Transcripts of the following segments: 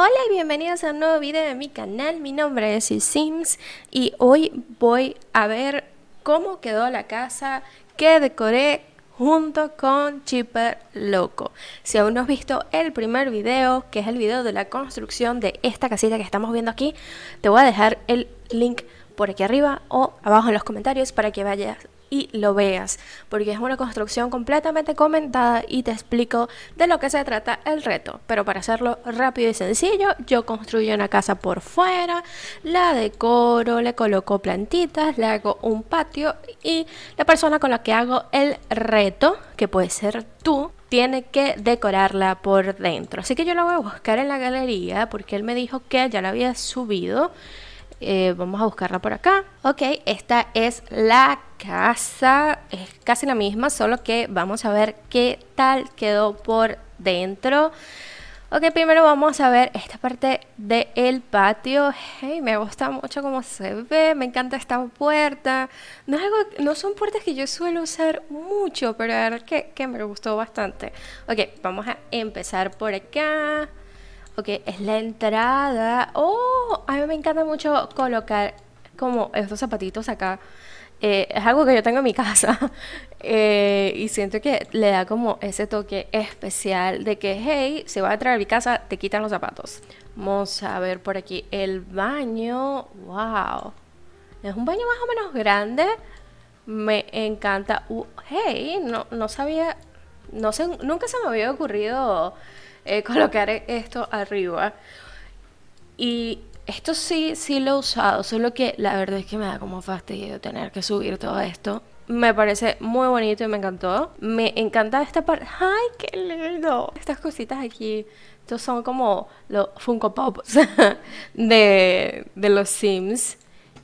Hola y bienvenidos a un nuevo video de mi canal, mi nombre es y Sims y hoy voy a ver cómo quedó la casa que decoré junto con Chipper Loco. Si aún no has visto el primer video, que es el video de la construcción de esta casita que estamos viendo aquí, te voy a dejar el link por aquí arriba o abajo en los comentarios para que vayas y lo veas, porque es una construcción completamente comentada y te explico de lo que se trata el reto. Pero para hacerlo rápido y sencillo, yo construyo una casa por fuera, la decoro, le coloco plantitas, le hago un patio y la persona con la que hago el reto, que puede ser tú, tiene que decorarla por dentro. Así que yo la voy a buscar en la galería porque él me dijo que ya la había subido. Eh, vamos a buscarla por acá. Ok, esta es la casa es casi la misma, solo que vamos a ver qué tal quedó por dentro. Ok, primero vamos a ver esta parte del patio. Hey, me gusta mucho cómo se ve, me encanta esta puerta. No, no son puertas que yo suelo usar mucho, pero la verdad que, que me gustó bastante. Ok, vamos a empezar por acá. Ok, es la entrada. Oh, a mí me encanta mucho colocar como estos zapatitos acá. Eh, es algo que yo tengo en mi casa eh, y siento que le da como ese toque especial de que, hey, se va a entrar a mi casa, te quitan los zapatos. Vamos a ver por aquí el baño. ¡Wow! Es un baño más o menos grande. Me encanta. hey, no, no sabía, no nunca se me había ocurrido eh, colocar esto arriba. Y esto sí, sí lo he usado, solo que la verdad es que me da como fastidio tener que subir todo esto. Me parece muy bonito y me encantó. Me encanta esta parte. ¡Ay, qué lindo! Estas cositas aquí. Estos son como los Funko Pops de, los Sims.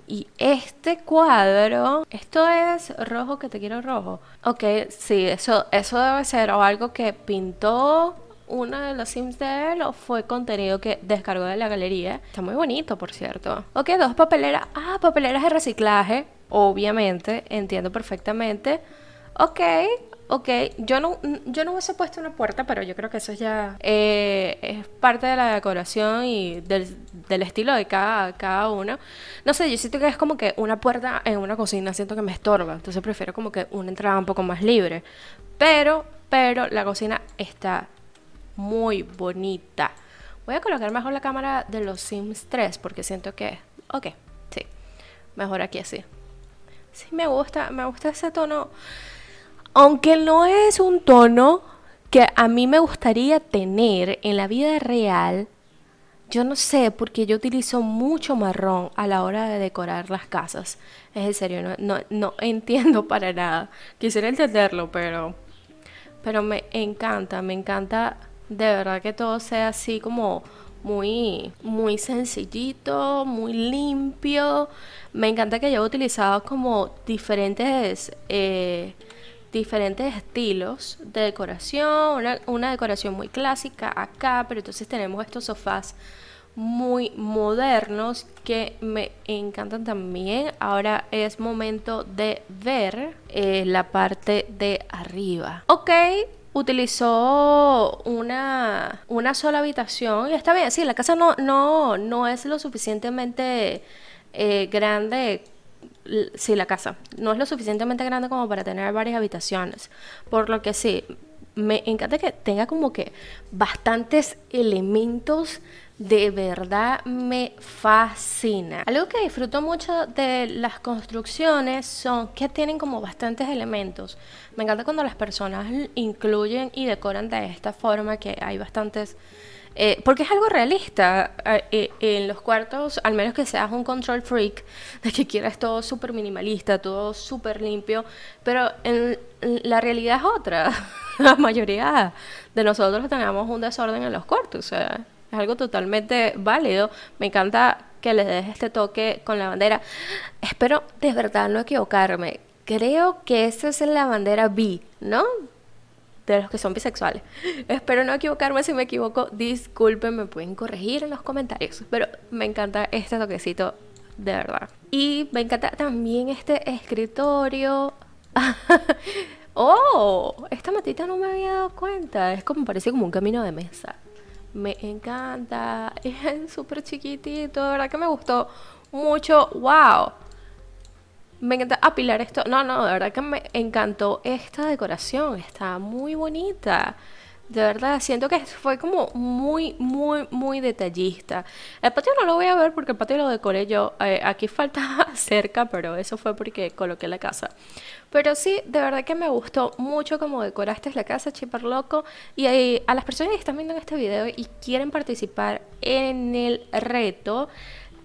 Y este cuadro, esto es rojo que te quiero rojo. Ok, sí, eso, eso debe ser algo que pintó una de las sims de él o fue contenido que descargó de la galería. Está muy bonito, por cierto. Ok, dos papeleras. Ah, papeleras de reciclaje. Obviamente, entiendo perfectamente. Ok, ok. Yo no, yo no hubiese puesto una puerta, pero yo creo que eso ya eh, es parte de la decoración y del, estilo de cada, cada uno. No sé, yo siento que es como que una puerta en una cocina, siento que me estorba. Entonces prefiero como que una entrada un poco más libre. Pero, pero la cocina está muy bonita. Voy a colocar mejor la cámara de los Sims 3 porque siento que... Ok, sí. Mejor aquí así. Sí, me gusta, me gusta ese tono. Aunque no es un tono que a mí me gustaría tener en la vida real, yo no sé, porque yo utilizo mucho marrón a la hora de decorar las casas. Es en serio, no, no entiendo para nada. Quisiera entenderlo, pero... Pero me encanta, me encanta de verdad que todo sea así como muy, muy sencillito, muy limpio. Me encanta que haya utilizado como diferentes, eh, diferentes estilos de decoración, una, decoración muy clásica acá, pero entonces tenemos estos sofás muy modernos que me encantan también. Ahora es momento de ver eh, la parte de arriba. Ok, utilizó una, una sola habitación y está bien, sí, la casa no, no, no es lo suficientemente eh, grande, sí, la casa, no es lo suficientemente grande como para tener varias habitaciones, por lo que sí, me encanta que tenga como que bastantes elementos de verdad me fascina. Algo que disfruto mucho de las construcciones son que tienen como bastantes elementos. Me encanta cuando las personas incluyen y decoran de esta forma que hay bastantes... Eh, porque es algo realista. Eh, eh, en los cuartos, al menos que seas un control freak, de que quieras todo súper minimalista, todo súper limpio, pero la realidad es otra. la mayoría de nosotros tenemos un desorden en los cuartos. O algo totalmente válido. Me encanta que les des este toque con la bandera. Espero de verdad no equivocarme. Creo que esa es la bandera B, ¿no? de los que son bisexuales. Espero no equivocarme, si me equivoco, disculpen, me pueden corregir en los comentarios, pero me encanta este toquecito, de verdad. Y me encanta también este escritorio. ¡Oh! Esta matita no me había dado cuenta, es como parece como un camino de mesa me encanta. Es súper chiquitito, de verdad que me gustó mucho. ¡Wow! Me encanta apilar esto. No, no, de verdad que me encantó esta decoración. Está muy bonita. De verdad, siento que fue como muy, muy, muy detallista. El patio no lo voy a ver porque el patio lo decoré yo. Eh, aquí falta cerca, pero eso fue porque coloqué la casa. Pero sí, de verdad que me gustó mucho cómo decoraste la casa, Chipper Loco. Y a las personas que están viendo este video y quieren participar en el reto,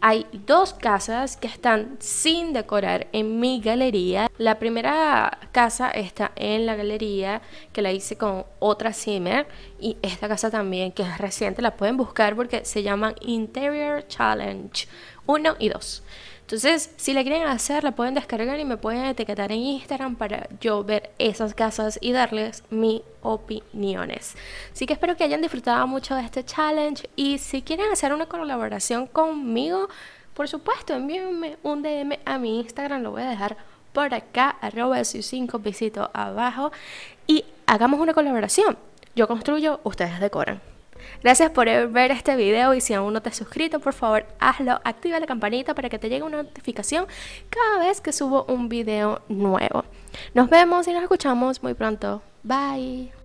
hay dos casas que están sin decorar en mi galería. La primera casa está en la galería que la hice con otra Zimmer y esta casa también que es reciente la pueden buscar porque se llaman Interior Challenge 1 y 2. Entonces, si la quieren hacer, la pueden descargar y me pueden etiquetar en Instagram para yo ver esas casas y darles mi opiniones. Así que espero que hayan disfrutado mucho de este challenge y si quieren hacer una colaboración conmigo, por supuesto, envíenme un DM a mi Instagram, lo voy a dejar por acá, arroba 5 visito abajo y hagamos una colaboración. Yo construyo, ustedes decoran. Gracias por ver este video y si aún no te has suscrito, por favor hazlo, activa la campanita para que te llegue una notificación cada vez que subo un video nuevo. Nos vemos y nos escuchamos muy pronto. Bye.